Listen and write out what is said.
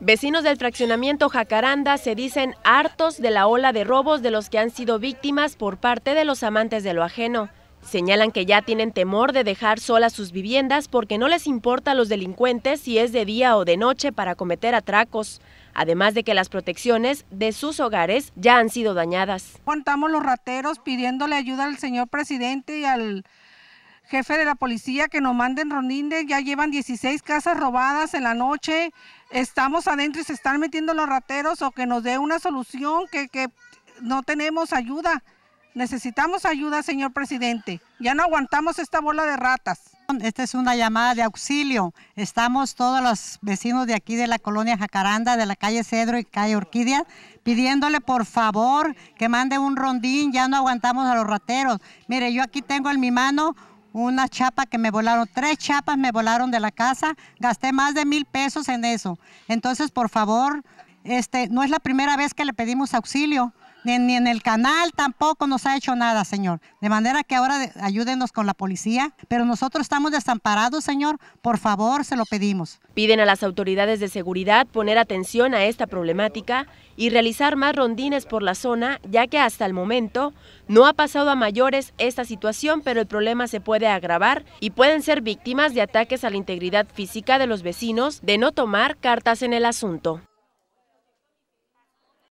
Vecinos del fraccionamiento Jacaranda se dicen hartos de la ola de robos de los que han sido víctimas por parte de los amantes de lo ajeno. Señalan que ya tienen temor de dejar solas sus viviendas porque no les importa a los delincuentes si es de día o de noche para cometer atracos, además de que las protecciones de sus hogares ya han sido dañadas. Contamos los rateros pidiéndole ayuda al señor presidente y al jefe de la policía, que nos manden rondines, ya llevan 16 casas robadas en la noche, estamos adentro y se están metiendo los rateros o que nos dé una solución, que, que no tenemos ayuda. Necesitamos ayuda, señor presidente. Ya no aguantamos esta bola de ratas. Esta es una llamada de auxilio. Estamos todos los vecinos de aquí de la colonia Jacaranda, de la calle Cedro y calle Orquídea, pidiéndole por favor que mande un rondín. Ya no aguantamos a los rateros. Mire, yo aquí tengo en mi mano una chapa que me volaron, tres chapas me volaron de la casa, gasté más de mil pesos en eso. Entonces, por favor, este, no es la primera vez que le pedimos auxilio, ni, en el canal tampoco nos ha hecho nada, Señor. De manera que ahora ayúdenos con la policía, pero nosotros estamos desamparados, Señor. Por favor, se lo pedimos. Piden a las autoridades de seguridad poner atención a esta problemática y realizar más rondines por la zona, ya que hasta el momento no ha pasado a mayores esta situación, pero el problema se puede agravar y pueden ser víctimas de ataques a la integridad física de los vecinos de no tomar cartas en el asunto.